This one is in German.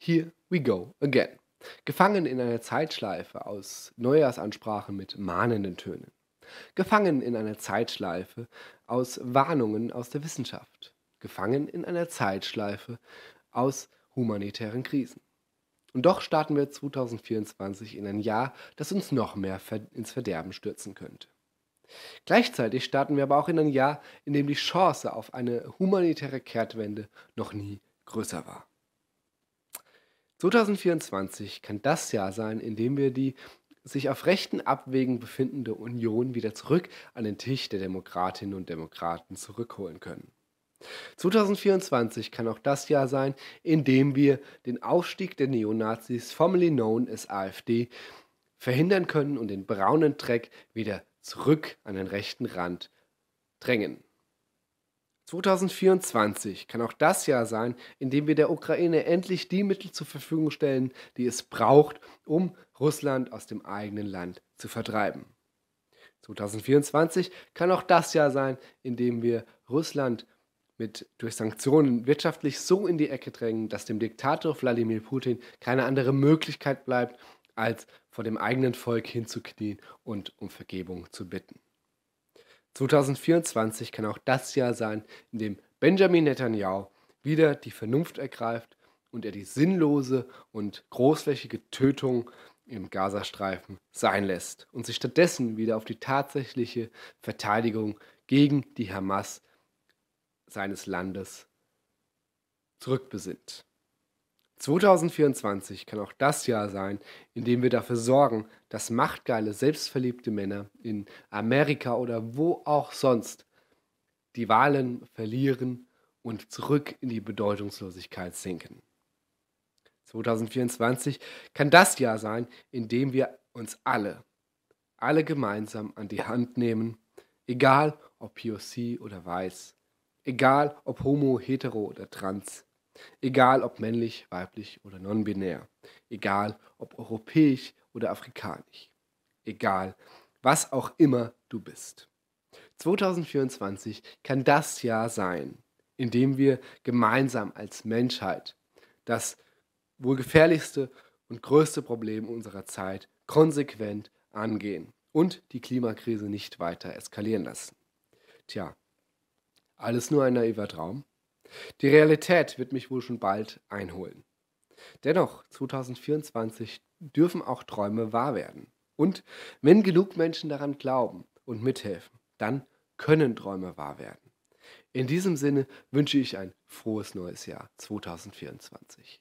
Here we go again. Gefangen in einer Zeitschleife aus Neujahrsansprachen mit mahnenden Tönen. Gefangen in einer Zeitschleife aus Warnungen aus der Wissenschaft. Gefangen in einer Zeitschleife aus humanitären Krisen. Und doch starten wir 2024 in ein Jahr, das uns noch mehr ins Verderben stürzen könnte. Gleichzeitig starten wir aber auch in ein Jahr, in dem die Chance auf eine humanitäre Kehrtwende noch nie größer war. 2024 kann das Jahr sein, in dem wir die sich auf rechten Abwägen befindende Union wieder zurück an den Tisch der Demokratinnen und Demokraten zurückholen können. 2024 kann auch das Jahr sein, in dem wir den Aufstieg der Neonazis, formerly known as AfD, verhindern können und den braunen Dreck wieder zurück an den rechten Rand drängen. 2024 kann auch das Jahr sein, in dem wir der Ukraine endlich die Mittel zur Verfügung stellen, die es braucht, um Russland aus dem eigenen Land zu vertreiben. 2024 kann auch das Jahr sein, in dem wir Russland mit, durch Sanktionen wirtschaftlich so in die Ecke drängen, dass dem Diktator Wladimir Putin keine andere Möglichkeit bleibt, als vor dem eigenen Volk hinzuknien und um Vergebung zu bitten. 2024 kann auch das Jahr sein, in dem Benjamin Netanyahu wieder die Vernunft ergreift und er die sinnlose und großflächige Tötung im Gazastreifen sein lässt und sich stattdessen wieder auf die tatsächliche Verteidigung gegen die Hamas seines Landes zurückbesinnt. 2024 kann auch das Jahr sein, in dem wir dafür sorgen, dass machtgeile, selbstverliebte Männer in Amerika oder wo auch sonst die Wahlen verlieren und zurück in die Bedeutungslosigkeit sinken. 2024 kann das Jahr sein, in dem wir uns alle, alle gemeinsam an die Hand nehmen, egal ob POC oder weiß, egal ob homo, hetero oder trans Egal ob männlich, weiblich oder non-binär. Egal ob europäisch oder afrikanisch. Egal, was auch immer du bist. 2024 kann das Jahr sein, in dem wir gemeinsam als Menschheit das wohl gefährlichste und größte Problem unserer Zeit konsequent angehen und die Klimakrise nicht weiter eskalieren lassen. Tja, alles nur ein naiver Traum? Die Realität wird mich wohl schon bald einholen. Dennoch, 2024 dürfen auch Träume wahr werden. Und wenn genug Menschen daran glauben und mithelfen, dann können Träume wahr werden. In diesem Sinne wünsche ich ein frohes neues Jahr 2024.